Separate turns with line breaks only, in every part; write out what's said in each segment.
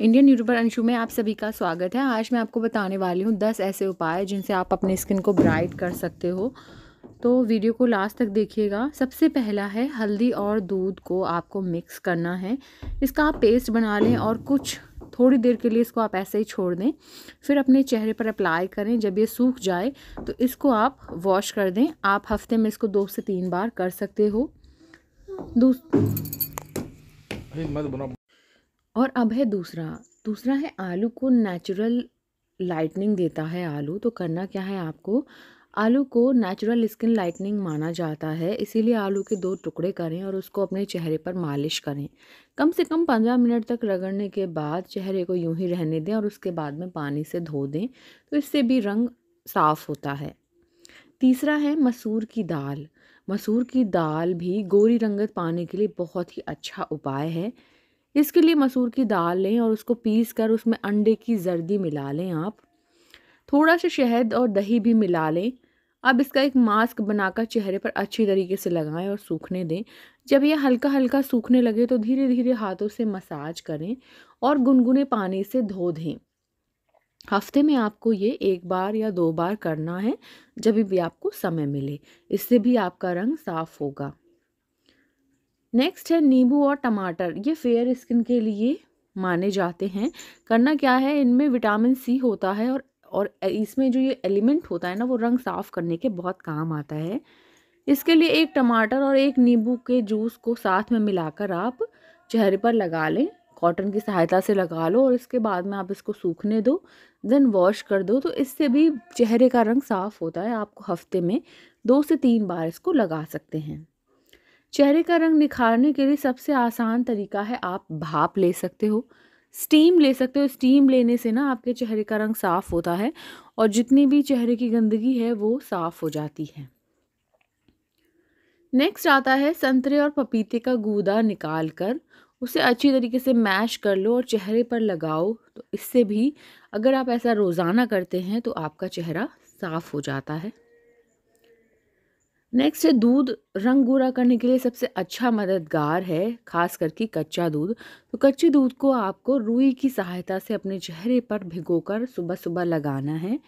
Indian YouTuber Anshu में आप सभी का स्वागत है आज मैं आपको बताने वाली हूँ दस ऐसे उपाय जिनसे आप अपने स्किन को ब्राइट कर सकते हो तो वीडियो को लास्ट तक देखिएगा सबसे पहला है हल्दी और दूध को आपको मिक्स करना है इसका आप पेस्ट बना लें और कुछ थोड़ी देर के लिए इसको आप ऐसे ही छोड़ दें फिर अपने चेहरे पर अप्लाई करें जब ये सूख जाए तो इसको आप वॉश कर दें आप हफ्ते में इसको दो से तीन बार कर सकते हो दूस और अब है दूसरा दूसरा है आलू को नेचुरल लाइटनिंग देता है आलू तो करना क्या है आपको आलू को नेचुरल स्किन लाइटनिंग माना जाता है इसीलिए आलू के दो टुकड़े करें और उसको अपने चेहरे पर मालिश करें कम से कम पंद्रह मिनट तक रगड़ने के बाद चेहरे को यूं ही रहने दें और उसके बाद में पानी से धो दें तो इससे भी रंग साफ़ होता है तीसरा है मसूर की दाल मसूर की दाल भी गोरी रंगत पाने के लिए बहुत ही अच्छा उपाय है इसके लिए मसूर की दाल लें और उसको पीस कर उसमें अंडे की जर्दी मिला लें आप थोड़ा सा शहद और दही भी मिला लें अब इसका एक मास्क बनाकर चेहरे पर अच्छी तरीके से लगाएं और सूखने दें जब यह हल्का हल्का सूखने लगे तो धीरे धीरे हाथों से मसाज करें और गुनगुने पानी से धो दें हफ्ते में आपको ये एक बार या दो बार करना है जब भी आपको समय मिले इससे भी आपका रंग साफ़ होगा नेक्स्ट है नींबू और टमाटर ये फेयर स्किन के लिए माने जाते हैं करना क्या है इनमें विटामिन सी होता है और और इसमें जो ये एलिमेंट होता है ना वो रंग साफ़ करने के बहुत काम आता है इसके लिए एक टमाटर और एक नींबू के जूस को साथ में मिलाकर आप चेहरे पर लगा लें कॉटन की सहायता से लगा लो और इसके बाद में आप इसको सूखने दो देन वॉश कर दो तो इससे भी चेहरे का रंग साफ़ होता है आपको हफ्ते में दो से तीन बार इसको लगा सकते हैं चेहरे का रंग निखारने के लिए सबसे आसान तरीका है आप भाप ले सकते हो स्टीम ले सकते हो स्टीम लेने से ना आपके चेहरे का रंग साफ़ होता है और जितनी भी चेहरे की गंदगी है वो साफ़ हो जाती है नेक्स्ट आता है संतरे और पपीते का गूदा निकाल कर उसे अच्छी तरीके से मैश कर लो और चेहरे पर लगाओ तो इससे भी अगर आप ऐसा रोज़ाना करते हैं तो आपका चेहरा साफ़ हो जाता है नेक्स्ट है दूध रंग गोरा करने के लिए सबसे अच्छा मददगार है खास करके कच्चा दूध तो कच्चे दूध को आपको रुई की सहायता से अपने चेहरे पर भिगोकर सुबह सुबह लगाना है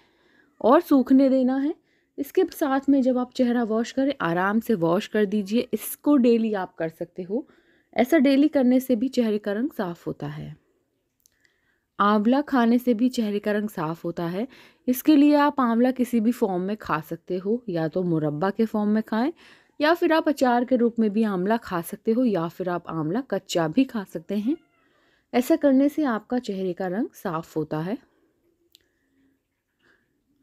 और सूखने देना है इसके साथ में जब आप चेहरा वॉश करें आराम से वॉश कर दीजिए इसको डेली आप कर सकते हो ऐसा डेली करने से भी चेहरे का रंग साफ़ होता है आंवला खाने से भी चेहरे का रंग साफ़ होता है इसके लिए आप आंवला किसी भी फॉर्म में खा सकते हो या तो मुरब्बा के फॉर्म में खाएं या फिर आप अचार के रूप में भी आंवला खा सकते हो या फिर आप आंवला कच्चा भी खा सकते हैं ऐसा करने से आपका चेहरे का रंग साफ़ होता है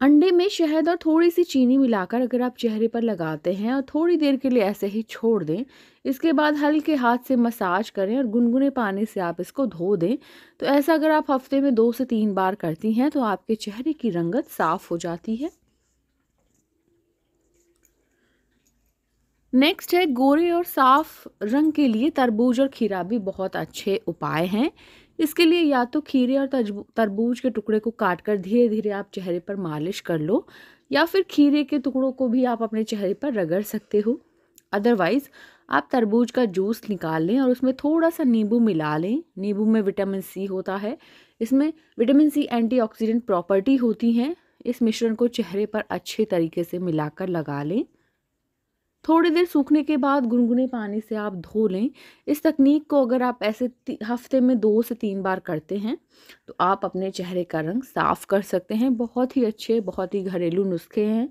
अंडे में शहद और थोड़ी सी चीनी मिलाकर अगर आप चेहरे पर लगाते हैं और थोड़ी देर के लिए ऐसे ही छोड़ दें इसके बाद हल्के हाथ से मसाज करें और गुनगुने पानी से आप इसको धो दें तो ऐसा अगर आप हफ्ते में दो से तीन बार करती हैं तो आपके चेहरे की रंगत साफ़ हो जाती है नेक्स्ट है गोरे और साफ़ रंग के लिए तरबूज और खीरा भी बहुत अच्छे उपाय हैं इसके लिए या तो खीरे और तरबूज के टुकड़े को काट कर धीरे धीरे आप चेहरे पर मालिश कर लो या फिर खीरे के टुकड़ों को भी आप अपने चेहरे पर रगड़ सकते हो अदरवाइज़ आप तरबूज का जूस निकाल लें और उसमें थोड़ा सा नींबू मिला लें नींबू में विटामिन सी होता है इसमें विटामिन सी एंटीऑक्सीडेंट प्रॉपर्टी होती हैं इस मिश्रण को चेहरे पर अच्छे तरीके से मिलाकर लगा लें थोड़ी देर सूखने के बाद गुनगुने पानी से आप धो लें इस तकनीक को अगर आप ऐसे हफ्ते में दो से तीन बार करते हैं तो आप अपने चेहरे का रंग साफ़ कर सकते हैं बहुत ही अच्छे बहुत ही घरेलू नुस्खे हैं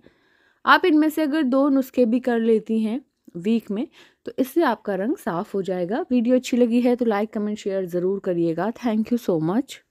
आप इनमें से अगर दो नुस्खे भी कर लेती हैं वीक में तो इससे आपका रंग साफ़ हो जाएगा वीडियो अच्छी लगी है तो लाइक कमेंट शेयर ज़रूर करिएगा थैंक यू सो मच